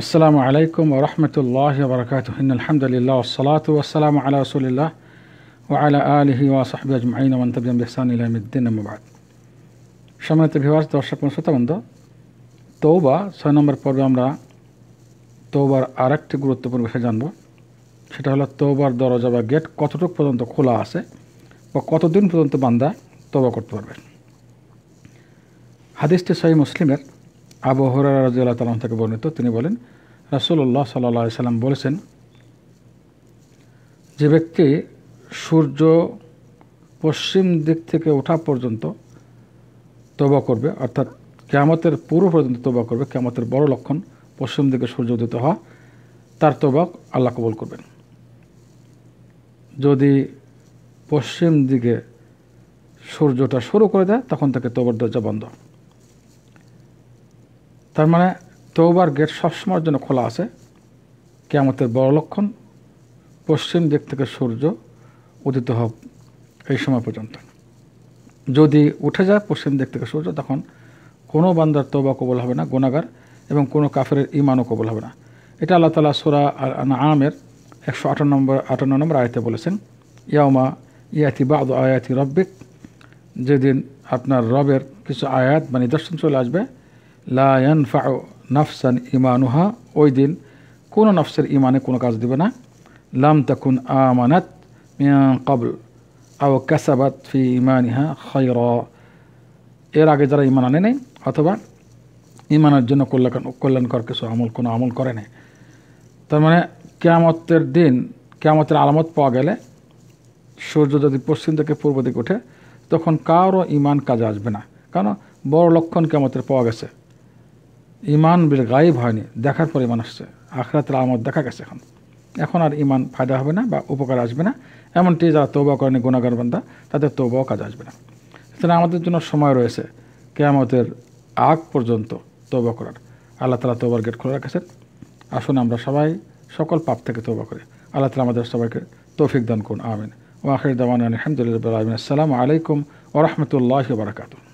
আসসালামু আলাইকুম ও রহমতুল্লাহ বরকাত আলহামদুলিল্লাহ ওসলাত ওসালাম আলা রসুলিল্লাহ ও আলা আলহি ওয়াসাহব আজমাইন মন্তবিম বেহসান ইলামুদ্দিন আহমাবাদ সম্মানিত ভিওয়ার্স দর্শক শ্রোতাবন্ধ তৌবা ছয় নম্বর পর্বে আমরা তৌবার আরেকটি গুরুত্বপূর্ণ বিষয় জানব সেটা হলো তৌবার দরজা বা গেট কতটুকু পর্যন্ত খোলা আছে বা কতদিন পর্যন্ত বান্দা তৌবা করতে পারবে হাদিসটি সহি মুসলিমের আবহরা রাজিউল্লাহ তালাম থেকে বর্ণিত তিনি বলেন রাসুল্লাহ সাল্লা সাল্লাম বলেছেন যে ব্যক্তি সূর্য পশ্চিম দিক থেকে ওঠা পর্যন্ত তবা করবে অর্থাৎ ক্যামতের পূর্ব পর্যন্ত তবা করবে ক্যামতের বড় লক্ষণ পশ্চিম দিকে সূর্য উদিত হওয়া তার তবা আল্লাহ কবল করবেন যদি পশ্চিম দিকে সূর্যটা শুরু করে দেয় তখন তাকে তবর দরজা বন্ধ তার মানে তৌবার গেট সবসময়ের জন্য খোলা আছে কেমতের বড় লক্ষণ পশ্চিম দিক থেকে সূর্য উদিত হোক এই সময় পর্যন্ত যদি উঠে যায় পশ্চিম দিক থেকে সূর্য তখন কোনো বান্দার তৌবা কবল হবে না গোনাগার এবং কোনো কাফের ইমানও কবল হবে না এটা আল্লাহ তালা সোরা আমের একশো আঠান্ন নম্বর আটান্ন নম্বর আয়তে বলেছেন ইয়ামা ইয়াতি বা আয়াতি রব্বিক যেদিন আপনার রবের কিছু আয়াত বা নিদর্শন চলে আসবে লায়নফা নাফসান ইমানুহা ওই দিন কোনো নফসের ইমানে কোনো কাজ দেবে না লাম তখন আমানাত কবল আও ক্যাসাবাত ফি ইমানিহা খৈর এর আগে যারা ইমান আনে নেই অথবা ইমানের জন্য কল্যাণ কল্যাণকর কিছু আমল কোনো আমল করে নেই তার মানে কেয়ামতের দিন কেয়ামতের আলামত পাওয়া গেলে সূর্য যদি পশ্চিম থেকে পূর্ব দিকে ওঠে তখন কারও ইমান কাজে আসবে না কারণ বড় লক্ষণ ক্যামতের পাওয়া গেছে ইমান বিল গায়েব হয়নি দেখার পরে ইমান আসছে আখরাতের আমদ দেখা গেছে এখন এখন আর ইমান ফায়দা হবে না বা উপকার আসবে না এমনটি যারা তৌবা করেনি গুণাগার বান্ধা তাদের তৌবাও কাজ আসবে না সুতরাং আমাদের জন্য সময় রয়েছে কেয়ামতের আগ পর্যন্ত তৌবা করার আল্লাহ তালা তৌবার গেট খোলা রাখেছেন আসুন আমরা সবাই সকল পাপ থেকে তৌবা করি আল্লাহ তালা আমাদের সবাইকে তৌফিক দান করুন আমিন ওয়াখির দাওয়ান আলহামদুলিল্লাহ আলমিন আসসালামু আলাইকুম ওরহমতুল্লাহ বারকাতুন